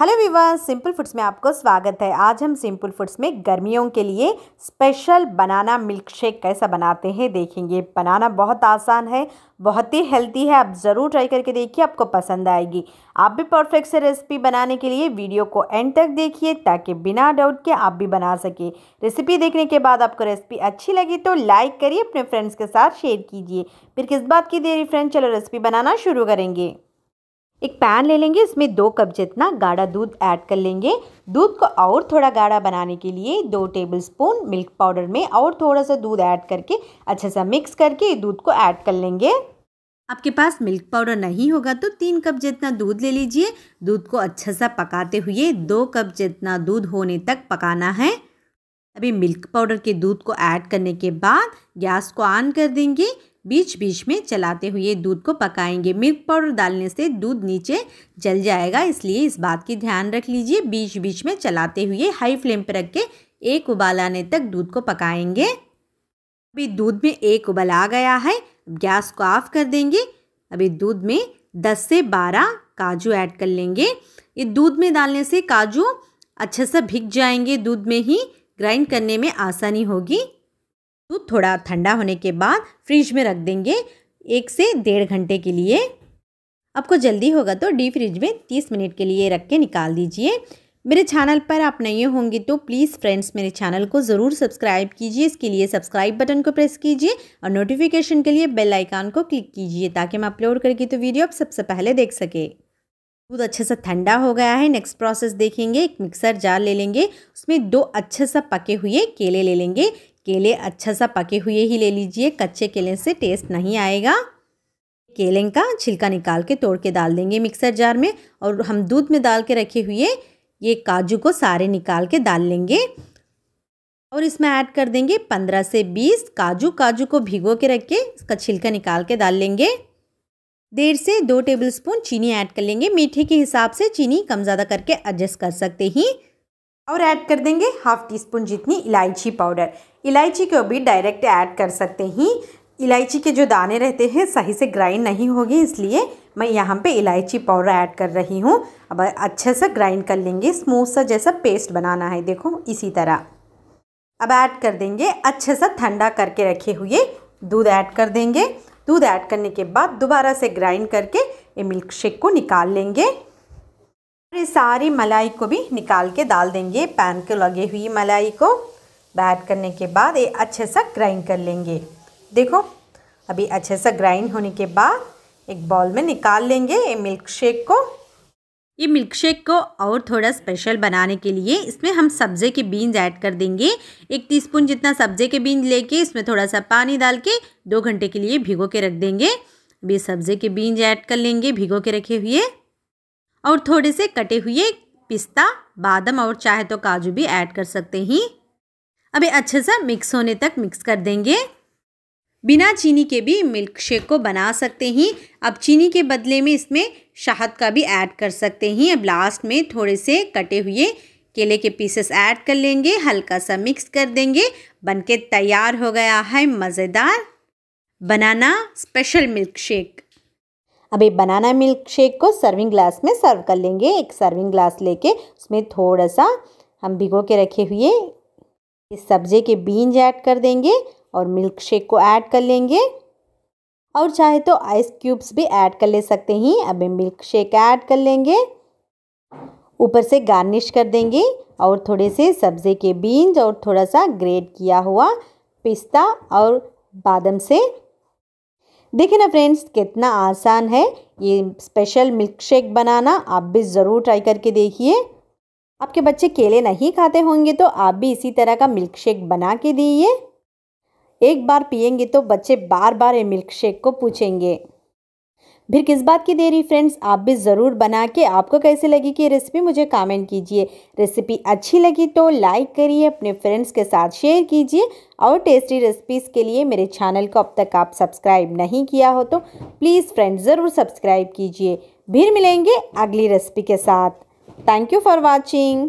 hello विवाह simple foods में आपको स्वागत है आज हम सिंपल फूड्स में गर्मियों के लिए स्पेशल बनाना मिल्क शेक कैसा बनाते हैं देखेंगे बनाना बहुत आसान है बहुत ही हेल्दी है आप ज़रूर ट्राई करके देखिए आपको पसंद आएगी आप भी परफेक्ट से रेसिपी बनाने के लिए वीडियो को एंड तक देखिए ताकि बिना डाउट के आप भी बना सके रेसिपी देखने के बाद आपको रेसिपी अच्छी लगी तो लाइक करिए अपने फ्रेंड्स के साथ शेयर कीजिए फिर किस बात की देरी फ्रेंड चलो रेसिपी बनाना शुरू करेंगे एक पैन ले लेंगे इसमें दो कप जितना गाढ़ा दूध ऐड कर लेंगे दूध को और थोड़ा गाढ़ा बनाने के लिए दो टेबल स्पून मिल्क पाउडर में और थोड़ा सा दूध ऐड करके अच्छा सा मिक्स करके दूध को ऐड कर लेंगे आपके पास मिल्क पाउडर नहीं होगा तो तीन कप जितना दूध ले लीजिए दूध को अच्छा सा पकाते हुए दो कप जितना दूध होने तक पकाना है अभी मिल्क पाउडर के दूध को ऐड करने के बाद गैस को ऑन कर देंगे बीच बीच में चलाते हुए दूध को पकाएंगे मिल्क पाउडर डालने से दूध नीचे जल जाएगा इसलिए इस बात की ध्यान रख लीजिए बीच बीच में चलाते हुए हाई फ्लेम पर रख के एक उबाल आने तक दूध को पकाएंगे अभी दूध में एक उबाल आ गया है गैस को ऑफ कर देंगे अभी दूध में 10 से 12 काजू ऐड कर लेंगे ये दूध में डालने से काजू अच्छे से भिग जाएंगे दूध में ही ग्राइंड करने में आसानी होगी दूध थोड़ा ठंडा होने के बाद फ्रिज में रख देंगे एक से डेढ़ घंटे के लिए आपको जल्दी होगा तो डीप फ्रिज में तीस मिनट के लिए रख के निकाल दीजिए मेरे चैनल पर आप नए होंगे तो प्लीज़ फ्रेंड्स मेरे चैनल को ज़रूर सब्सक्राइब कीजिए इसके लिए सब्सक्राइब बटन को प्रेस कीजिए और नोटिफिकेशन के लिए बेल आइकान को क्लिक कीजिए ताकि मैं अपलोड करके तो वीडियो आप सबसे पहले देख सके दूध अच्छे से ठंडा हो गया है नेक्स्ट प्रोसेस देखेंगे एक मिक्सर जार ले लेंगे उसमें दो अच्छे सा पके हुए केले ले लेंगे केले अच्छा सा पके हुए ही ले लीजिए कच्चे केले से टेस्ट नहीं आएगा केले का छिलका निकाल के तोड़ के डाल देंगे मिक्सर जार में और हम दूध में डाल के रखे हुए ये काजू को सारे निकाल के डाल लेंगे और इसमें ऐड कर देंगे पंद्रह से बीस काजू काजू को भिगो के रख के इसका छिलका निकाल के डाल लेंगे देर से दो टेबलस्पून चीनी ऐड कर लेंगे मीठे के हिसाब से चीनी कम ज़्यादा करके एडजस्ट कर सकते हैं और ऐड कर देंगे हाफ टी स्पून जितनी इलायची पाउडर इलायची को भी डायरेक्ट ऐड कर सकते हैं इलायची के जो दाने रहते हैं सही से ग्राइंड नहीं होगी इसलिए मैं यहाँ पे इलायची पाउडर ऐड कर रही हूँ अब अच्छे से ग्राइंड कर लेंगे स्मूथ सा जैसा पेस्ट बनाना है देखो इसी तरह अब ऐड कर देंगे अच्छे सा ठंडा करके रखे हुए दूध ऐड कर देंगे दूध ऐड करने के बाद दोबारा से ग्राइंड करके ये मिल्क शेक को निकाल लेंगे और ये सारी मलाई को भी निकाल के डाल देंगे पैन के लगे हुई मलाई को ऐड करने के बाद ये अच्छे सा ग्राइंड कर लेंगे देखो अभी अच्छे सा ग्राइंड होने के बाद एक बॉल में निकाल लेंगे ये मिल्क शेक को ये मिल्क शेक को और थोड़ा स्पेशल बनाने के लिए इसमें हम सब्ज़े के बीन्स ऐड कर देंगे एक टीस्पून जितना सब्ज़े के बीन्स लेके इसमें थोड़ा सा पानी डाल के दो घंटे के लिए भिगो के रख देंगे अब ये सब्ज़े के बीन्स ऐड कर लेंगे भिगो के रखे हुए और थोड़े से कटे हुए पिस्ता बादम और चाहे तो काजू भी ऐड कर सकते हैं अभी अच्छे से मिक्स होने तक मिक्स कर देंगे बिना चीनी के भी मिल्क शेक को बना सकते हैं अब चीनी के बदले में इसमें शहद का भी ऐड कर सकते हैं अब लास्ट में थोड़े से कटे हुए केले के पीसेस ऐड कर लेंगे हल्का सा मिक्स कर देंगे बनके तैयार हो गया है मज़ेदार बनाना स्पेशल मिल्क शेक अब ये बनाना मिल्क शेक को सर्विंग ग्लास में सर्व कर लेंगे एक सर्विंग ग्लास लेके उसमें थोड़ा सा हम भिगो के रखे हुए इस सब्जी के बीन्स ऐड कर देंगे और मिल्क शेक को ऐड कर लेंगे और चाहे तो आइस क्यूब्स भी ऐड कर ले सकते हैं अभी मिल्क शेक ऐड कर लेंगे ऊपर से गार्निश कर देंगे और थोड़े से सब्ज़ी के बीन्स और थोड़ा सा ग्रेट किया हुआ पिस्ता और बादम से देखिए ना फ्रेंड्स कितना आसान है ये स्पेशल मिल्क शेक बनाना आप भी ज़रूर ट्राई करके देखिए आपके बच्चे केले नहीं खाते होंगे तो आप भी इसी तरह का मिल्क शेक बना के दीजिए एक बार पियेंगे तो बच्चे बार बार ये मिल्क शेक को पूछेंगे फिर किस बात की देरी फ्रेंड्स आप भी ज़रूर बना के आपको कैसे लगी कि रेसिपी मुझे कमेंट कीजिए रेसिपी अच्छी लगी तो लाइक करिए अपने फ्रेंड्स के साथ शेयर कीजिए और टेस्टी रेसिपीज़ के लिए मेरे चैनल को अब तक आप सब्सक्राइब नहीं किया हो तो प्लीज़ फ्रेंड्स ज़रूर सब्सक्राइब कीजिए फिर मिलेंगे अगली रेसिपी के साथ थैंक यू फॉर वॉचिंग